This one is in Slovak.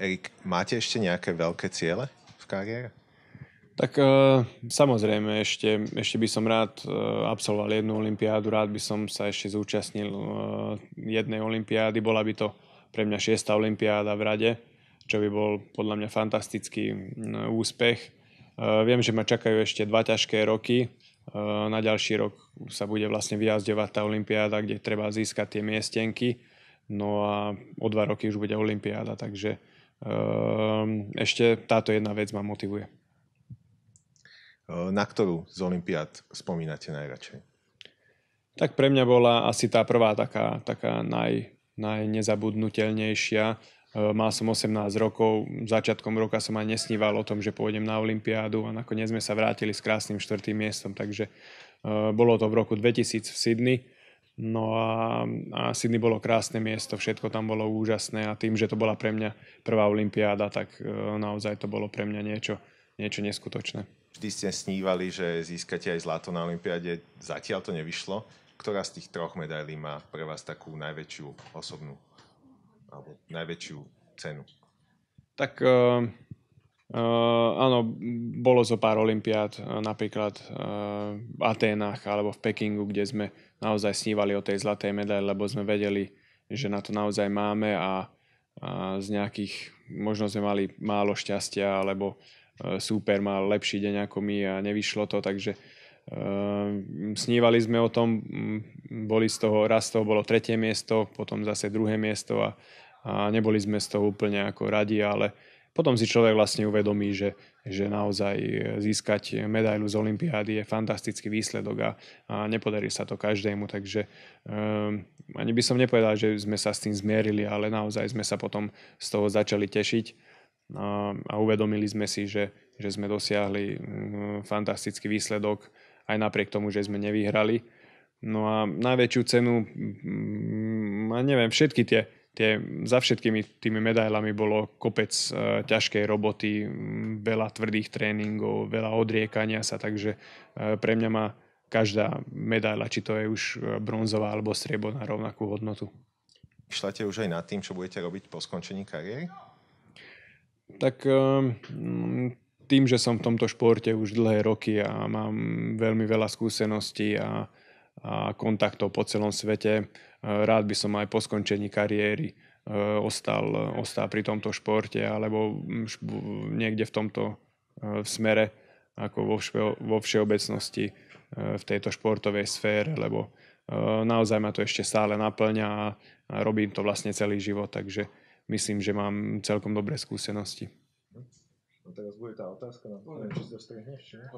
Erik, máte ešte nejaké veľké ciele v kariére? Tak e, samozrejme, ešte, ešte by som rád e, absolvoval jednu olympiádu, rád by som sa ešte zúčastnil e, jednej olympiády, bola by to pre mňa šiesta Olimpiáda v rade, čo by bol podľa mňa fantastický úspech. viem, že ma čakajú ešte dva ťažké roky, na ďalší rok sa bude vlastne vyjazdovať tá olympiáda, kde treba získať tie miestenky, no a o dva roky už bude olympiáda, takže Ehm, ešte táto jedna vec ma motivuje. Na ktorú z olympiát spomínate najradšej? Tak pre mňa bola asi tá prvá taká, taká naj, najnezabudnutelnejšia. Ehm, mal som 18 rokov, začiatkom roka som aj nesníval o tom, že pôjdem na Olympiádu a nakoniec sme sa vrátili s krásnym štvrtým miestom, takže ehm, bolo to v roku 2000 v Sydney No a, a Sydney bolo krásne miesto, všetko tam bolo úžasné a tým, že to bola pre mňa prvá olympiáda, tak e, naozaj to bolo pre mňa niečo, niečo neskutočné. Vždy ste snívali, že získate aj zlato na olympiáde, zatiaľ to nevyšlo. Ktorá z tých troch medailí má pre vás takú najväčšiu osobnú alebo najväčšiu cenu? Tak e, Uh, áno, bolo zo pár olimpiád, eh, napríklad uh, v Aténach alebo v Pekingu, kde sme naozaj snívali o tej zlatej medaile, lebo sme vedeli, že na to naozaj máme a, a z nejakých, možno sme mali málo šťastia, alebo uh, súper mal lepší deň ako my a nevyšlo to, takže snívali sme o tom, mm, boli z toho, raz to toho bolo tretie miesto, potom zase druhé miesto a, a neboli sme z toho úplne ako radi, ale potom si človek vlastne uvedomí, že, že naozaj získať medailu z Olympiády je fantastický výsledok a, a nepodarí sa to každému, takže um, ani by som nepovedal, že sme sa s tým zmierili, ale naozaj sme sa potom z toho začali tešiť a, a uvedomili sme si, že, že sme dosiahli mm, fantastický výsledok aj napriek tomu, že sme nevyhrali. No a najväčšiu cenu, mm, mm, a neviem, všetky tie, tie, za všetkými tými medailami bolo kopec uh, ťažkej roboty, veľa tvrdých tréningov, veľa odriekania sa, takže uh, pre mňa má každá medaila, či to je už e, bronzová alebo strieborná, rovnakú hodnotu. Išľate už aj nad tým, čo budete robiť po skončení kariéry? Tak tým, že som v tomto športe už dlhé roky a mám veľmi veľa skúseností a kontaktov po celom svete. E, rád by som aj po skončení kariéry e, ostal, ostal pri tomto športe alebo niekde v tomto e, smere ako vo, vo všeobecnosti v tejto športovej sfére, lebo naozaj ma to ešte stále naplňa a robím to vlastne celý život, takže myslím, že mám celkom dobré skúsenosti. No, no teraz bude tá otázka, na to, či to strihneš,